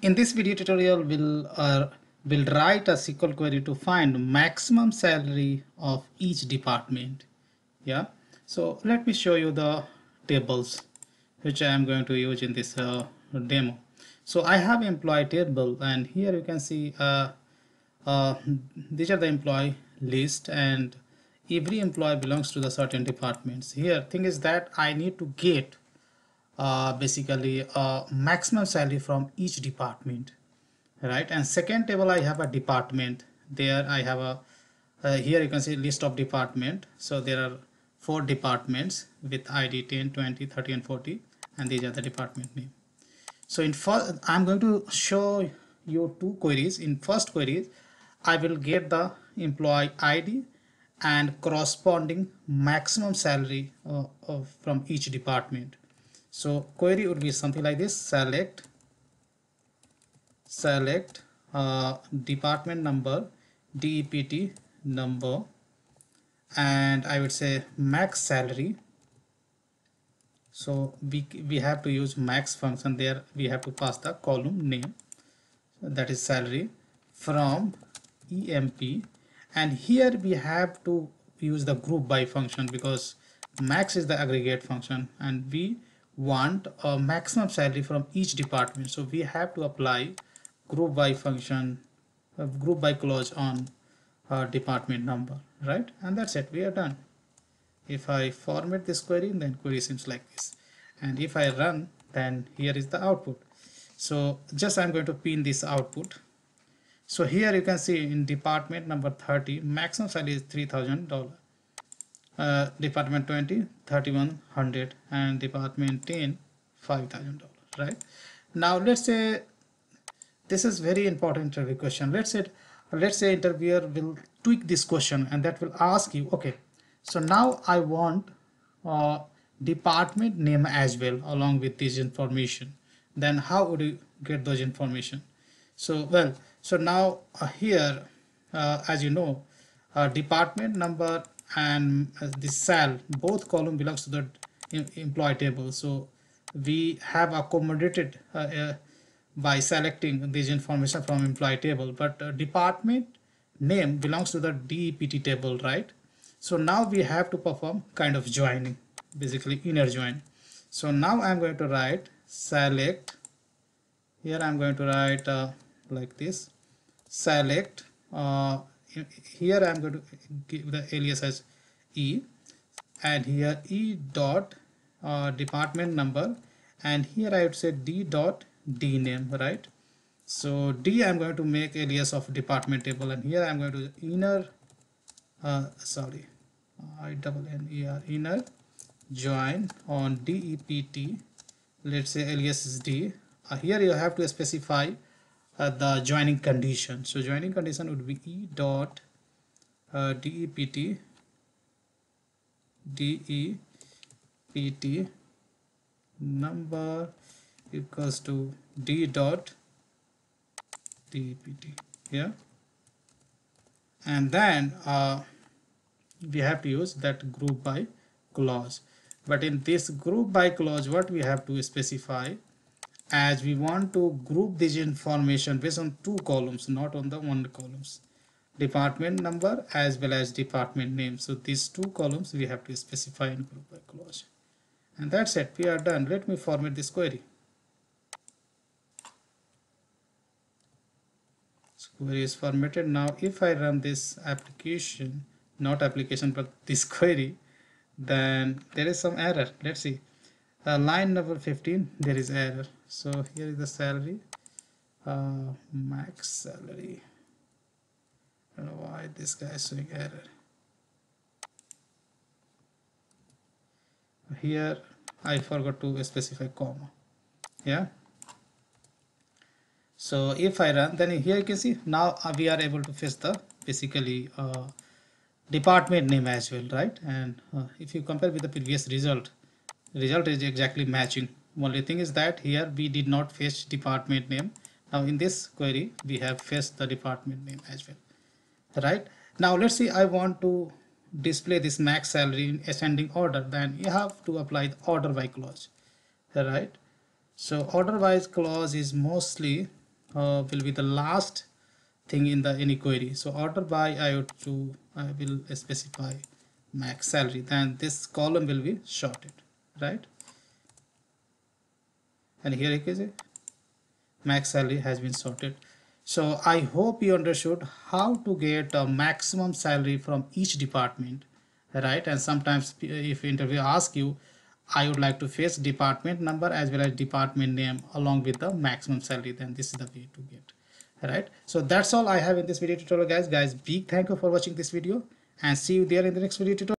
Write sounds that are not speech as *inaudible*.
In this video tutorial, we'll, uh, we'll write a SQL query to find maximum salary of each department. Yeah, so let me show you the tables which I am going to use in this uh, demo. So I have employee table and here you can see uh, uh these are the employee list and every employee belongs to the certain departments. Here thing is that I need to get uh, basically a maximum salary from each department right and second table I have a department there I have a uh, here you can see list of department so there are four departments with ID 10 20 30 and 40 and these are the department name so in first I'm going to show you two queries in first queries I will get the employee ID and corresponding maximum salary uh, of, from each department so query would be something like this select select uh, department number dept number and i would say max salary so we we have to use max function there we have to pass the column name so that is salary from emp and here we have to use the group by function because max is the aggregate function and we want a maximum salary from each department so we have to apply group by function uh, group by clause on uh, department number right and that's it we are done if I format this query then query seems like this and if I run then here is the output so just I'm going to pin this output so here you can see in department number 30 maximum salary is $3,000 uh, department 20 3100 and department 10 5000 dollars right now let's say this is very important interview question let's say let's say interviewer will tweak this question and that will ask you okay so now i want uh, department name as well along with this information then how would you get those information so well so now uh, here uh, as you know uh, department number and uh, the sal both column belongs to the employee table so we have accommodated uh, uh, by selecting this information from employee table but uh, department name belongs to the dept table right so now we have to perform kind of joining basically inner join so now i'm going to write select here i'm going to write uh, like this select uh, here I'm going to give the alias as E and here E dot uh, department number and here I would say D dot D name right so D I'm going to make alias of department table and here I'm going to inner uh, sorry I double N E R inner join on DEPT let's say alias is D uh, here you have to specify uh, the joining condition so joining condition would be e dot uh, dept dept number equals to d dot dept here and then uh, we have to use that group by clause but in this group by clause what we have to specify as we want to group this information based on two columns not on the one columns department number as well as department name so these two columns we have to specify in group by clause. and that's it we are done let me format this query this query is formatted now if i run this application not application but *laughs* this query then there is some error let's see uh, line number 15 there is error so here is the salary uh, max salary I don't know why this guy is showing error here I forgot to specify comma yeah so if I run then here you can see now we are able to fetch the basically uh, department name as well right and uh, if you compare with the previous result result is exactly matching only thing is that here we did not fetch department name now in this query we have fetched the department name as well right now let's see i want to display this max salary in ascending order then you have to apply the order by clause right so order by clause is mostly uh, will be the last thing in the any query so order by i ought to i will specify max salary then this column will be shorted right and here it is max salary has been sorted so i hope you understood how to get a maximum salary from each department right and sometimes eh, if interview ask you i would like to fetch department number as well as department name along with the maximum salary then this is the way to get right so that's all i have in this video tutorial guys guys big thank you for watching this video and see you there in the next video tutorial